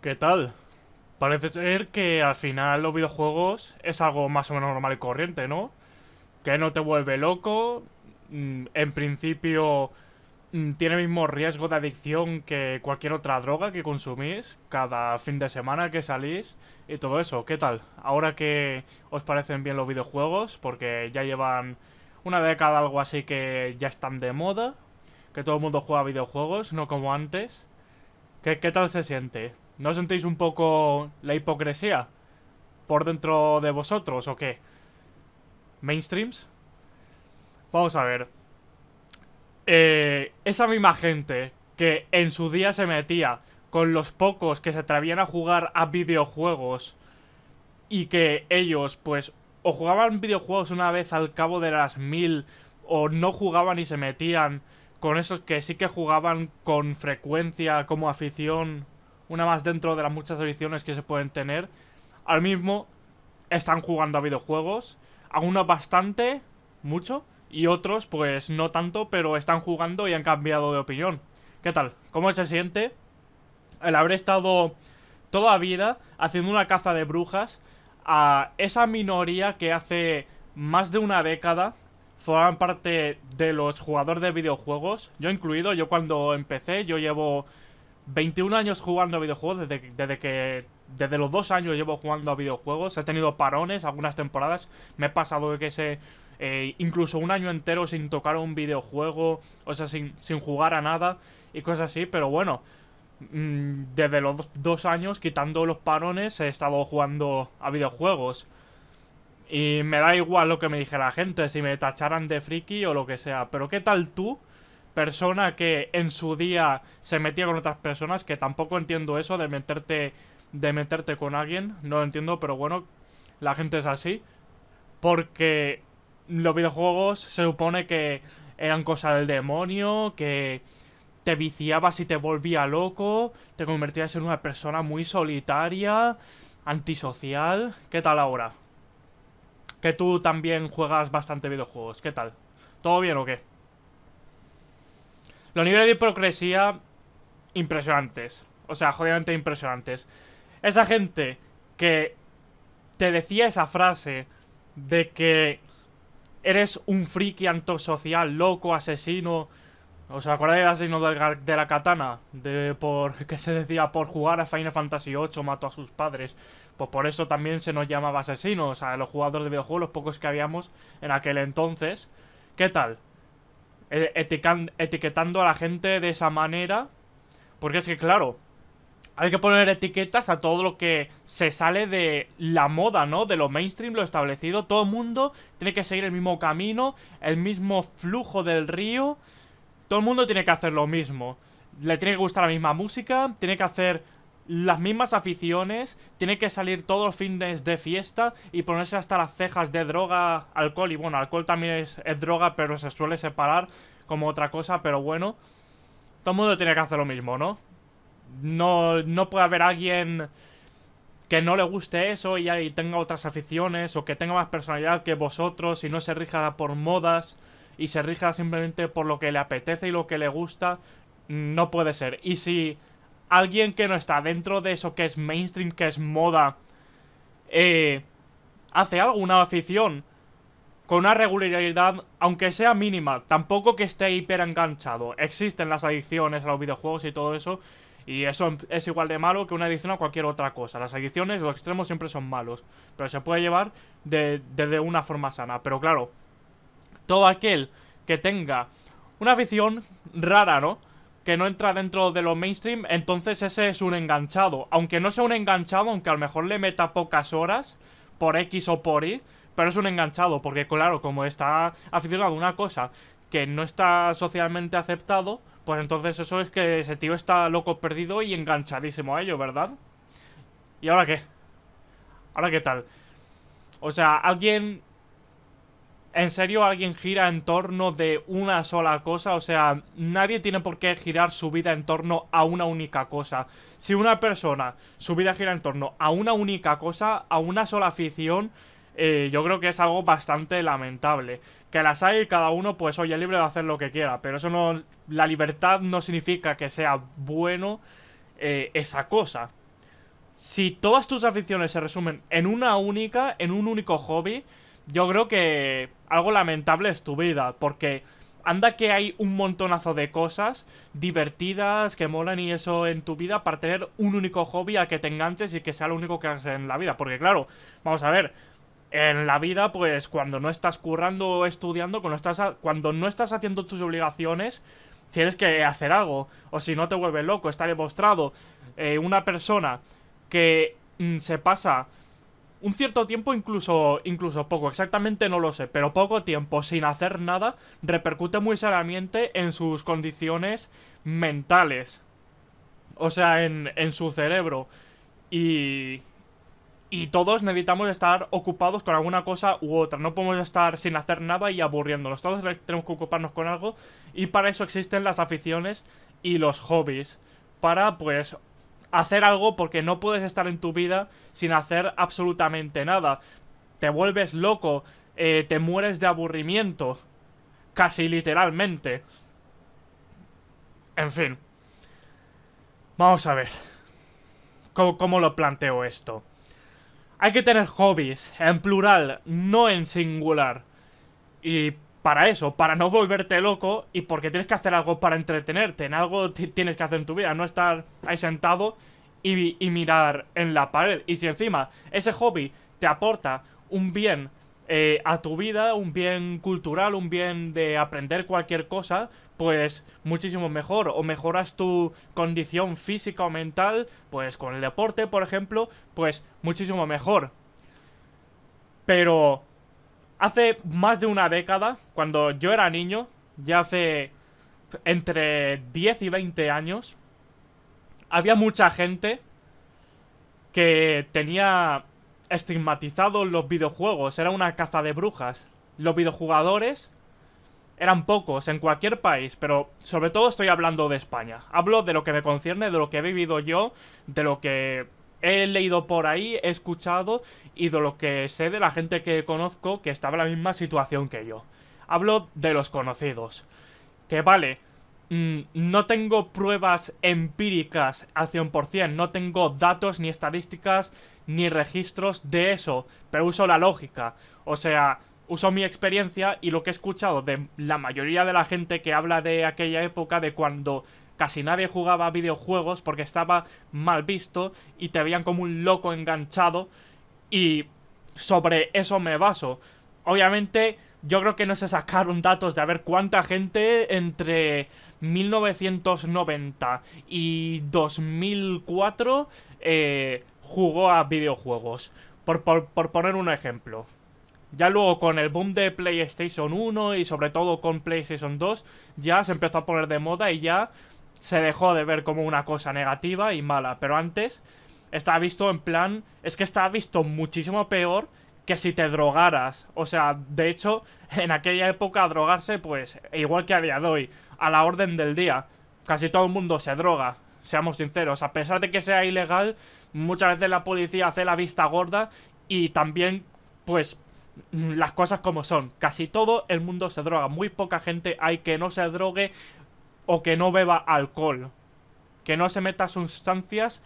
¿Qué tal? Parece ser que al final los videojuegos es algo más o menos normal y corriente, ¿no? Que no te vuelve loco, mm, en principio mm, tiene el mismo riesgo de adicción que cualquier otra droga que consumís cada fin de semana que salís y todo eso. ¿Qué tal? Ahora que os parecen bien los videojuegos, porque ya llevan una década algo así que ya están de moda, que todo el mundo juega videojuegos, no como antes. ¿Qué, qué tal se siente? ¿No sentéis un poco la hipocresía por dentro de vosotros o qué? ¿Mainstreams? Vamos a ver. Eh, esa misma gente que en su día se metía con los pocos que se atrevían a jugar a videojuegos y que ellos pues o jugaban videojuegos una vez al cabo de las mil o no jugaban y se metían con esos que sí que jugaban con frecuencia como afición una más dentro de las muchas ediciones que se pueden tener. Ahora mismo están jugando a videojuegos, algunos bastante, mucho, y otros pues no tanto, pero están jugando y han cambiado de opinión. ¿Qué tal? ¿Cómo se siente? El haber estado toda vida haciendo una caza de brujas a esa minoría que hace más de una década forman parte de los jugadores de videojuegos, yo incluido, yo cuando empecé, yo llevo 21 años jugando a videojuegos, desde, que desde los dos años llevo jugando a videojuegos. He tenido parones algunas temporadas. Me he pasado de que sé. Eh, incluso un año entero sin tocar un videojuego. O sea, sin, jugar a nada. Y cosas así. Pero bueno. Mm, desde los dos, años, quitando los parones, he estado jugando a videojuegos. Y me da igual lo que me dijera la gente, si me tacharan de friki o lo que sea. Pero ¿qué tal tú? persona que en su día se metía con otras personas, que tampoco entiendo eso de meterte de meterte con alguien, no lo entiendo, pero bueno, la gente es así porque los videojuegos se supone que eran cosa del demonio, que te viciabas y te volvía loco, te convertías en una persona muy solitaria, antisocial. ¿Qué tal ahora? Que tú también juegas bastante videojuegos, ¿qué tal? ¿Todo bien o qué? Los niveles de hipocresía impresionantes. O sea, jodidamente impresionantes. Esa gente que te decía esa frase de que eres un friki antisocial, loco, asesino. ¿Os acordáis del asesino de la katana? De por que se decía por jugar a Final Fantasy VIII mató a sus padres. Pues por eso también se nos llamaba asesinos, sea, los jugadores de videojuegos, los pocos que habíamos en aquel entonces. ¿Qué tal? Eh, etiquetando a la gente de esa manera. Porque es que, claro, hay que poner etiquetas a todo lo que se sale de la moda, ¿no? De lo mainstream, lo establecido. Todo el mundo tiene que seguir el mismo camino, el mismo flujo del río. Todo el mundo tiene que hacer lo mismo. Le tiene que gustar la misma música, tiene que hacer las mismas aficiones, tiene que salir todos los fines de fiesta y ponerse hasta las cejas de droga, alcohol, y bueno, alcohol también es, droga, pero se suele separar como otra cosa, pero bueno, todo el mundo tiene que hacer lo mismo, ¿no? No, no puede haber alguien que no le guste eso y, y tenga otras aficiones o que tenga más personalidad que vosotros y no se rija por modas y se rija simplemente por lo que le apetece y lo que le gusta, no puede ser. Y si alguien que no está dentro de eso que es mainstream, que es moda, eh, hace algo, una afición, con una regularidad, aunque sea mínima, tampoco que esté hiper enganchado. Existen las adicciones a los videojuegos y todo eso, y eso es igual de malo que una adicción a cualquier otra cosa. Las adicciones, los extremos siempre son malos, pero se puede llevar de, de una forma sana. Pero claro, todo aquel que tenga una afición rara, ¿no? que no entra dentro de los mainstream, entonces ese es un enganchado. Aunque no sea un enganchado, aunque a lo mejor le meta pocas horas, por X o por Y, pero es un enganchado, porque claro, como está aficionado a una cosa que no está socialmente aceptado, pues entonces eso es que ese tío está loco perdido y enganchadísimo a ello, ¿verdad? ¿Y ahora qué? ¿Ahora qué tal? O sea, alguien en serio alguien gira en torno de una sola cosa, o sea, nadie tiene por qué girar su vida en torno a una única cosa. Si una persona su vida gira en torno a una única cosa, a una sola afición, eh, yo creo que es algo bastante lamentable. Que las hay y cada uno, pues oye, libre de hacer lo que quiera, pero eso no, la libertad no significa que sea bueno eh, esa cosa. Si todas tus aficiones se resumen en una única, en un único hobby, yo creo que algo lamentable es tu vida, porque anda que hay un montonazo de cosas divertidas, que molan y eso en tu vida para tener un único hobby a que te enganches y que sea lo único que hagas en la vida. Porque claro, vamos a ver, en la vida, pues cuando no estás currando o estudiando, cuando, estás cuando no estás haciendo tus obligaciones, tienes que hacer algo. O si no te vuelves loco, está demostrado. Eh, una persona que mm, se pasa un cierto tiempo, incluso, incluso poco, exactamente no lo sé, pero poco tiempo sin hacer nada repercute muy seriamente en sus condiciones mentales. O sea, en, en su cerebro. Y, y todos necesitamos estar ocupados con alguna cosa u otra. No podemos estar sin hacer nada y aburriéndonos. Todos tenemos que ocuparnos con algo. Y para eso existen las aficiones y los hobbies. Para, pues, hacer algo porque no puedes estar en tu vida sin hacer absolutamente nada. Te vuelves loco, eh, te mueres de aburrimiento, casi literalmente. En fin. Vamos a ver. ¿Cómo, cómo lo planteo esto? Hay que tener hobbies, en plural, no en singular. Y para eso, para no volverte loco y porque tienes que hacer algo para entretenerte, en algo tienes que hacer en tu vida, no estar ahí sentado y, mirar en la pared. Y si encima ese hobby te aporta un bien eh, a tu vida, un bien cultural, un bien de aprender cualquier cosa, pues muchísimo mejor. O mejoras tu condición física o mental, pues con el deporte, por ejemplo, pues muchísimo mejor. Pero hace más de una década, cuando yo era niño, ya hace entre 10 y 20 años, había mucha gente que tenía estigmatizados los videojuegos, era una caza de brujas. Los videojugadores eran pocos en cualquier país, pero sobre todo estoy hablando de España. Hablo de lo que me concierne, de lo que he vivido yo, de lo que he leído por ahí, he escuchado y de lo que sé de la gente que conozco que estaba en la misma situación que yo. Hablo de los conocidos. Que vale, mm, no tengo pruebas empíricas al 100%, no tengo datos ni estadísticas ni registros de eso, pero uso la lógica. O sea, uso mi experiencia y lo que he escuchado de la mayoría de la gente que habla de aquella época, de cuando casi nadie jugaba videojuegos porque estaba mal visto y te veían como un loco enganchado y sobre eso me baso. Obviamente yo creo que no se sacaron datos de a ver cuánta gente entre 1990 y 2004 eh, jugó a videojuegos. Por, por poner un ejemplo. Ya luego con el boom de PlayStation 1 y sobre todo con PlayStation 2 ya se empezó a poner de moda y ya se dejó de ver como una cosa negativa y mala, pero antes estaba visto en plan, es que estaba visto muchísimo peor que si te drogaras. O sea, de hecho, en aquella época drogarse, pues, igual que a día de hoy, a la orden del día. Casi todo el mundo se droga, seamos sinceros. A pesar de que sea ilegal, muchas veces la policía hace la vista gorda y también, pues, las cosas como son. Casi todo el mundo se droga. Muy poca gente hay que no se drogue o que no beba alcohol, que no se meta sustancias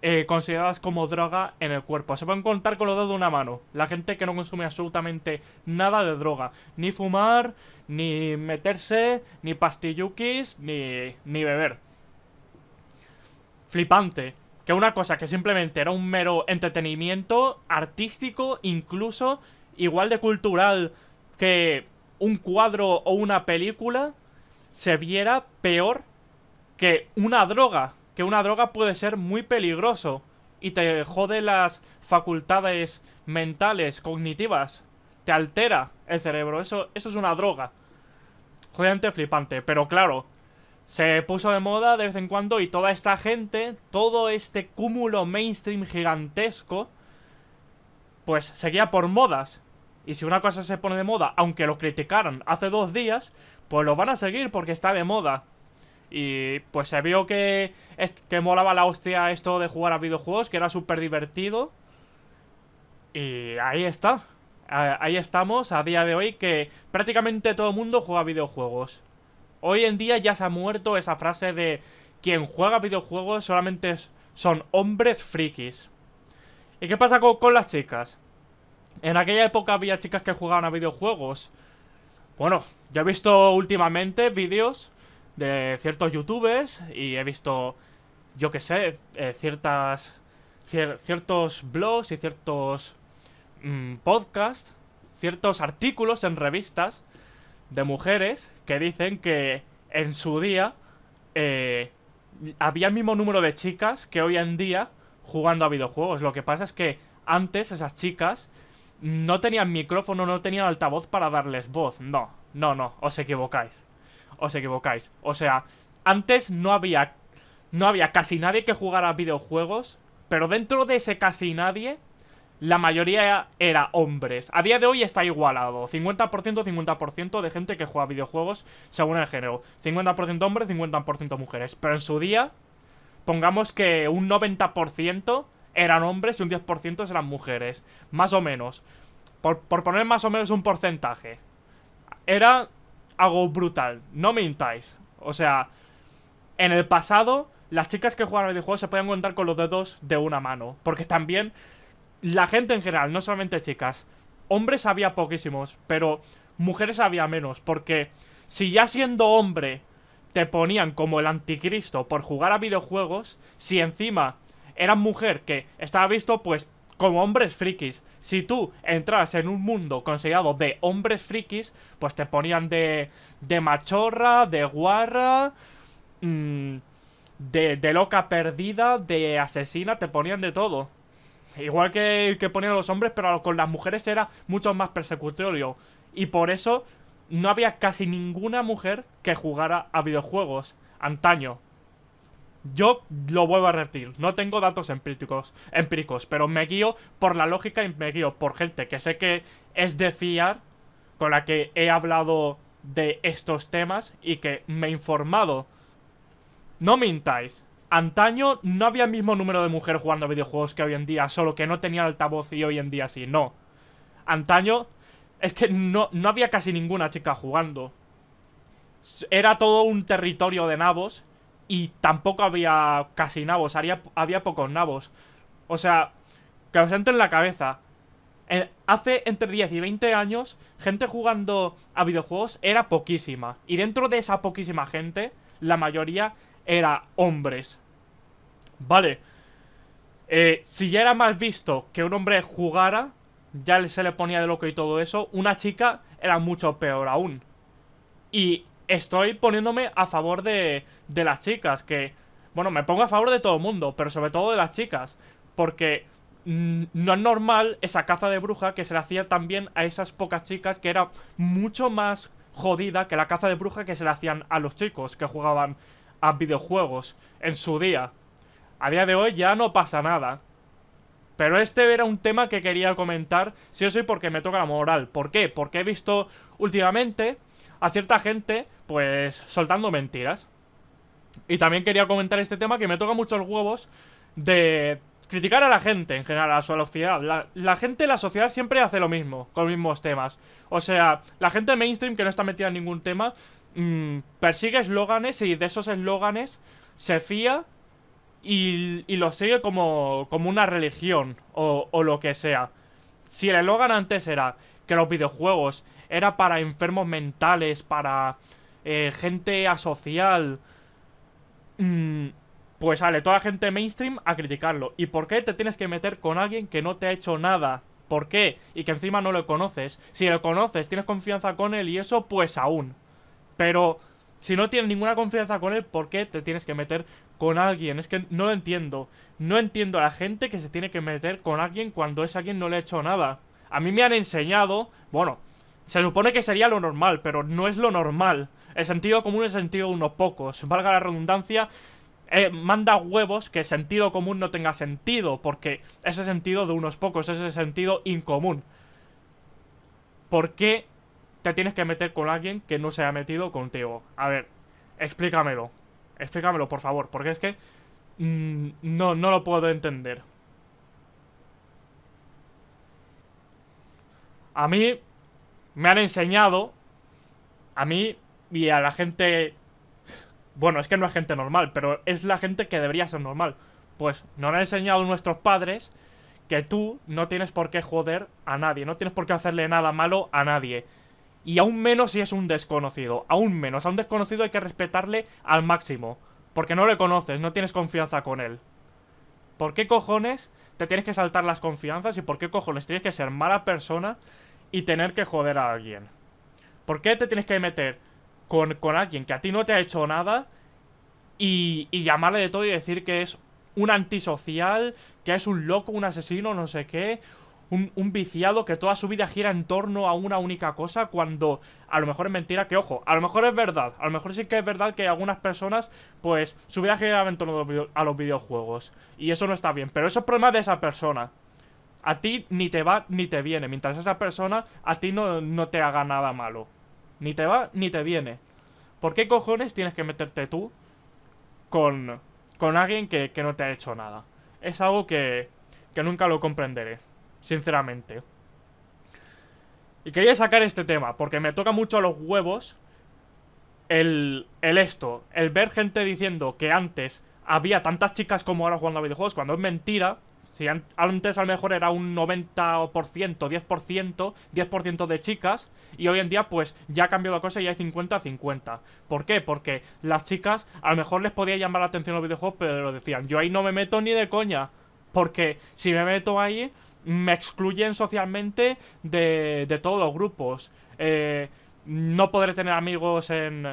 eh, consideradas como droga en el cuerpo. Se pueden contar con los dedos de una mano. La gente que no consume absolutamente nada de droga. Ni fumar, ni meterse, ni pastillukis, ni, ni beber. Flipante. Que una cosa que simplemente era un mero entretenimiento artístico, incluso igual de cultural que un cuadro o una película, se viera peor que una droga. Que una droga puede ser muy peligroso y te jode las facultades mentales, cognitivas. Te altera el cerebro. Eso, eso es una droga. Jodidamente flipante. Pero claro, se puso de moda de vez en cuando y toda esta gente, todo este cúmulo mainstream gigantesco, pues seguía por modas. Y si una cosa se pone de moda, aunque lo criticaran hace dos días, pues los van a seguir porque está de moda. Y pues se vio que, que molaba la hostia esto de jugar a videojuegos, que era súper divertido. Y ahí está. Ahí estamos a día de hoy que prácticamente todo el mundo juega videojuegos. Hoy en día ya se ha muerto esa frase de quien juega videojuegos solamente son hombres frikis. ¿Y qué pasa con las chicas? En aquella época había chicas que jugaban a videojuegos. Bueno, yo he visto últimamente vídeos de ciertos youtubers y he visto, yo que sé, eh, ciertas ciertos blogs y ciertos mm, podcasts, ciertos artículos en revistas de mujeres que dicen que en su día eh, había el mismo número de chicas que hoy en día jugando a videojuegos. Lo que pasa es que antes esas chicas no tenían micrófono, no tenían altavoz para darles voz. No, no, no, os equivocáis. Os equivocáis. O sea, antes no había, no había casi nadie que jugara videojuegos, pero dentro de ese casi nadie, la mayoría era hombres. A día de hoy está igualado. 50%, 50% de gente que juega videojuegos según el género. 50% hombres, 50% mujeres. Pero en su día, pongamos que un 90% eran hombres y un 10% eran mujeres. Más o menos. Por, poner más o menos un porcentaje. Era algo brutal. No mintáis. O sea, en el pasado, las chicas que jugaban videojuegos se podían contar con los dedos de una mano. Porque también la gente en general, no solamente chicas. Hombres había poquísimos, pero mujeres había menos. Porque si ya siendo hombre te ponían como el anticristo por jugar a videojuegos, si encima era mujer, que estaba visto pues como hombres frikis. Si tú entras en un mundo considerado de hombres frikis, pues te ponían de, de machorra, de guarra, mm, de, loca perdida, de asesina, te ponían de todo. Igual que, que ponían los hombres, pero con las mujeres era mucho más persecutorio. Y por eso no había casi ninguna mujer que jugara a videojuegos antaño. Yo lo vuelvo a repetir, no tengo datos empíricos, empíricos, pero me guío por la lógica y me guío por gente que sé que es de fiar, con la que he hablado de estos temas y que me he informado. No mintáis. Antaño no había el mismo número de mujeres jugando videojuegos que hoy en día, solo que no tenían altavoz y hoy en día sí, no. Antaño es que no, no había casi ninguna chica jugando. Era todo un territorio de nabos y tampoco había casi nabos, había, pocos nabos. O sea, que os entre en la cabeza. Eh, hace entre 10 y 20 años, gente jugando a videojuegos era poquísima. Y dentro de esa poquísima gente, la mayoría era hombres. Vale. Eh, si ya era más visto que un hombre jugara, ya se le ponía de loco y todo eso, una chica era mucho peor aún. Y estoy poniéndome a favor de, de las chicas, que... Bueno, me pongo a favor de todo el mundo, pero sobre todo de las chicas, porque mm, no es normal esa caza de bruja que se le hacía también a esas pocas chicas que era mucho más jodida que la caza de bruja que se le hacían a los chicos que jugaban a videojuegos en su día. A día de hoy ya no pasa nada. Pero este era un tema que quería comentar, si sí o sí porque me toca la moral. ¿Por qué? Porque he visto últimamente a cierta gente, pues, soltando mentiras. Y también quería comentar este tema que me toca muchos huevos de criticar a la gente en general, a su sociedad. La, gente, la sociedad siempre hace lo mismo, con los mismos temas. O sea, la gente mainstream que no está metida en ningún tema mm, persigue eslóganes y de esos eslóganes se fía y, y los sigue como, como una religión o, o lo que sea. Si el eslogan antes era que los videojuegos era para enfermos mentales, para eh, gente asocial. Mm, pues sale toda la gente mainstream a criticarlo. ¿Y por qué te tienes que meter con alguien que no te ha hecho nada? ¿Por qué? Y que encima no lo conoces. Si lo conoces, tienes confianza con él y eso, pues aún. Pero si no tienes ninguna confianza con él, ¿por qué te tienes que meter con alguien? Es que no lo entiendo. No entiendo a la gente que se tiene que meter con alguien cuando es alguien no le ha hecho nada. A mí me han enseñado, bueno, se supone que sería lo normal, pero no es lo normal. El sentido común es sentido de unos pocos. Valga la redundancia, eh, manda huevos que el sentido común no tenga sentido, porque ese sentido de unos pocos es el sentido incomún. ¿Por qué te tienes que meter con alguien que no se ha metido contigo? A ver, explícamelo. Explícamelo, por favor, porque es que mm, no, no lo puedo entender. A mí me han enseñado a mí y a la gente... Bueno, es que no es gente normal, pero es la gente que debería ser normal. Pues nos han enseñado nuestros padres que tú no tienes por qué joder a nadie, no tienes por qué hacerle nada malo a nadie. Y aún menos si es un desconocido, aún menos. A un desconocido hay que respetarle al máximo, porque no le conoces, no tienes confianza con él. ¿Por qué cojones te tienes que saltar las confianzas y por qué cojones tienes que ser mala persona y tener que joder a alguien. ¿Por qué te tienes que meter con, alguien que a ti no te ha hecho nada y, y, llamarle de todo y decir que es un antisocial, que es un loco, un asesino, no sé qué, un, un viciado que toda su vida gira en torno a una única cosa cuando a lo mejor es mentira, que ojo, a lo mejor es verdad, a lo mejor sí que es verdad que algunas personas pues su vida gira en torno a los, a los videojuegos y eso no está bien, pero eso es problema de esa persona a ti ni te va ni te viene. Mientras esa persona a ti no, no te haga nada malo. Ni te va ni te viene. ¿Por qué cojones tienes que meterte tú con, con alguien que, no te ha hecho nada? Es algo que, que nunca lo comprenderé, sinceramente. Y quería sacar este tema, porque me toca mucho los huevos el, el esto, el ver gente diciendo que antes había tantas chicas como ahora jugando a videojuegos, cuando es mentira, si antes a lo mejor era un 90%, 10%, 10% de chicas y hoy en día pues ya ha cambiado la cosa y hay 50-50. ¿Por qué? Porque las chicas a lo mejor les podía llamar la atención los videojuegos, pero lo decían, yo ahí no me meto ni de coña. Porque si me meto ahí, me excluyen socialmente de, de todos los grupos. Eh, no podré tener amigos En,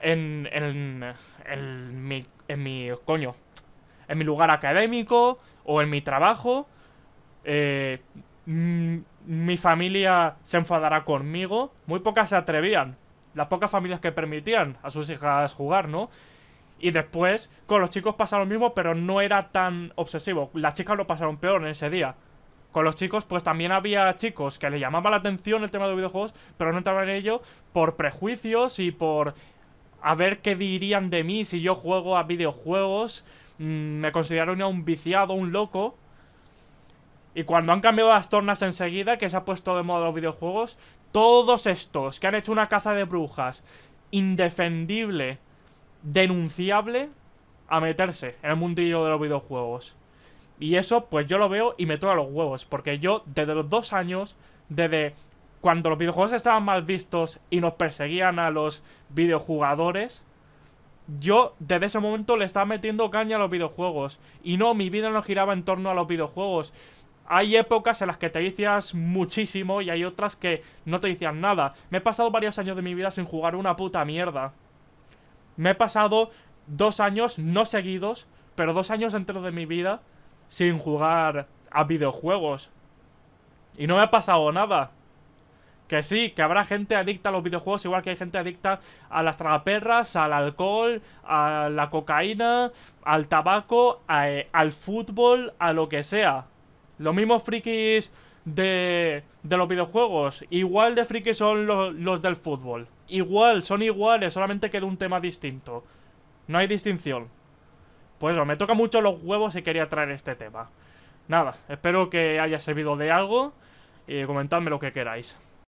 en, en, en mi, en mi coño, en mi lugar académico, o en mi trabajo, eh, mm, mi familia se enfadará conmigo. Muy pocas se atrevían. Las pocas familias que permitían a sus hijas jugar, ¿no? Y después con los chicos pasa lo mismo, pero no era tan obsesivo. Las chicas lo pasaron peor en ese día. Con los chicos, pues también había chicos que le llamaba la atención el tema de videojuegos, pero no entraban en ello por prejuicios y por a ver qué dirían de mí si yo juego a videojuegos. Mm, me consideraron ya un viciado, un loco. Y cuando han cambiado las tornas enseguida, que se ha puesto de moda los videojuegos, todos estos que han hecho una caza de brujas indefendible, denunciable, a meterse en el mundillo de los videojuegos. Y eso, pues yo lo veo y me toca los huevos, porque yo desde los dos años, desde cuando los videojuegos estaban mal vistos y nos perseguían a los videojugadores, yo desde ese momento le estaba metiendo caña a los videojuegos. Y no, mi vida no giraba en torno a los videojuegos. Hay épocas en las que te hicias muchísimo y hay otras que no te dicen nada. Me he pasado varios años de mi vida sin jugar una puta mierda. Me he pasado dos años, no seguidos, pero dos años dentro de mi vida sin jugar a videojuegos. Y no me ha pasado nada. Que sí, que habrá gente adicta a los videojuegos, igual que hay gente adicta a las tragaperras, al alcohol, a la cocaína, al tabaco, eh, al fútbol, a lo que sea. Los mismos frikis de, de los videojuegos, igual de frikis son los, del fútbol. Igual, son iguales, solamente queda un tema distinto. No hay distinción. Pues no me toca mucho los huevos y quería traer este tema. Nada, espero que haya servido de algo y comentadme lo que queráis.